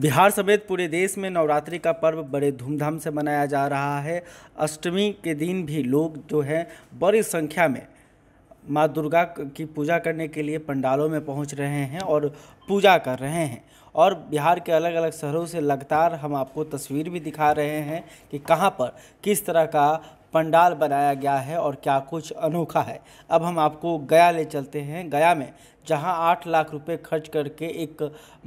बिहार समेत पूरे देश में नवरात्रि का पर्व बड़े धूमधाम से मनाया जा रहा है अष्टमी के दिन भी लोग जो हैं बड़ी संख्या में माँ दुर्गा की पूजा करने के लिए पंडालों में पहुंच रहे हैं और पूजा कर रहे हैं और बिहार के अलग अलग शहरों से लगातार हम आपको तस्वीर भी दिखा रहे हैं कि कहाँ पर किस तरह का पंडाल बनाया गया है और क्या कुछ अनोखा है अब हम आपको गया ले चलते हैं गया में जहां आठ लाख रुपए खर्च करके एक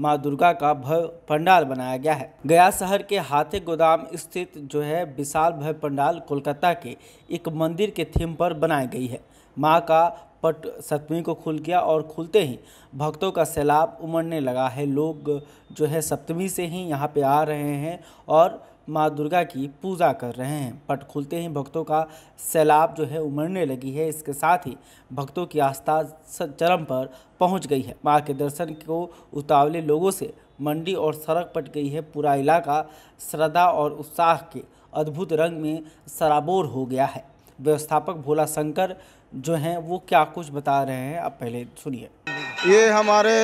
माँ दुर्गा का भव्य पंडाल बनाया गया है गया शहर के हाथे गोदाम स्थित जो है विशाल भव्य पंडाल कोलकाता के एक मंदिर के थीम पर बनाई गई है माँ का पट सप्तमी को खुल गया और खुलते ही भक्तों का सैलाब उमड़ने लगा है लोग जो है सप्तमी से ही यहाँ पे आ रहे हैं और माँ दुर्गा की पूजा कर रहे हैं पट खुलते ही भक्तों का सैलाब जो है उमड़ने लगी है इसके साथ ही भक्तों की आस्था चरम पर पहुंच गई है माँ के दर्शन को उतावले लोगों से मंडी और सड़क पट गई है पूरा इलाका श्रद्धा और उत्साह के अद्भुत रंग में सराबोर हो गया है व्यवस्थापक भोला शंकर जो हैं वो क्या कुछ बता रहे हैं आप पहले सुनिए ये हमारे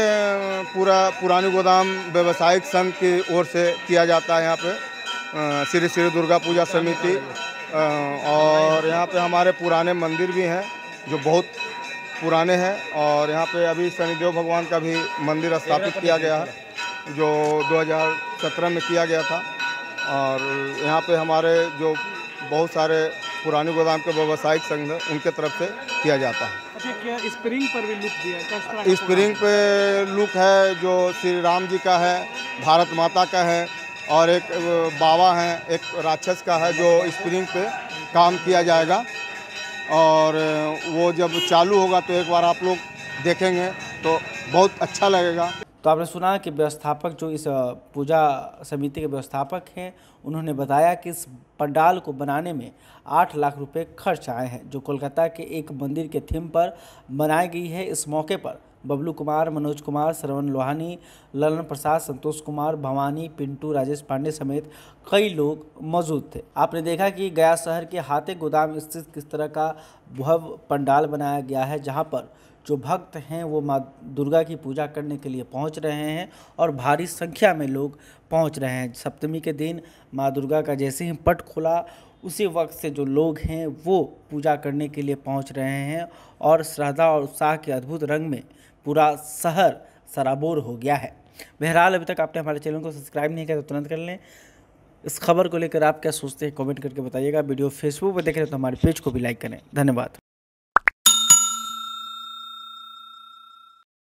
पूरा पुरानी गोदाम व्यवसायिक संघ की ओर से किया जाता है यहाँ पे श्री श्री दुर्गा पूजा समिति और यहाँ पे हमारे पुराने मंदिर भी हैं जो बहुत पुराने हैं और यहाँ पे अभी शनिदेव भगवान का भी मंदिर स्थापित किया गया है जो 2017 में किया गया था और यहाँ पे हमारे जो बहुत सारे पुराने गोदाम के व्यावसायिक संघ हैं उनके तरफ से किया जाता है स्प्रिंग अच्छा, पर भी लुक दिया स्प्रिंग पे लुक है जो श्री राम जी का है भारत माता का है और एक बाबा हैं एक राक्षस का है जो स्प्रिंग पे काम किया जाएगा और वो जब चालू होगा तो एक बार आप लोग देखेंगे तो बहुत अच्छा लगेगा तो आपने सुना कि व्यवस्थापक जो इस पूजा समिति के व्यवस्थापक हैं उन्होंने बताया कि इस पंडाल को बनाने में आठ लाख रुपए खर्च आए हैं जो कोलकाता के एक मंदिर के थीम पर बनाई गई है इस मौके पर बबलू कुमार मनोज कुमार श्रवण लोहानी ललन प्रसाद संतोष कुमार भवानी पिंटू राजेश पांडे समेत कई लोग मौजूद थे आपने देखा कि गया शहर के हाथे गोदाम स्थित किस तरह का भव्य पंडाल बनाया गया है जहाँ पर जो भक्त हैं वो माँ दुर्गा की पूजा करने के लिए पहुंच रहे हैं और भारी संख्या में लोग पहुंच रहे हैं सप्तमी के दिन माँ दुर्गा का जैसे ही पट खुला उसी वक्त से जो लोग हैं वो पूजा करने के लिए पहुंच रहे हैं और श्रद्धा और उत्साह के अद्भुत रंग में पूरा शहर सराबोर हो गया है बहरहाल अभी तक आपने हमारे चैनल को सब्सक्राइब नहीं किया तो तुरंत कर लें इस खबर को लेकर आप क्या सोचते हैं कमेंट करके बताइएगा वीडियो फेसबुक पर देख रहे हैं तो हमारे पेज को भी लाइक करें धन्यवाद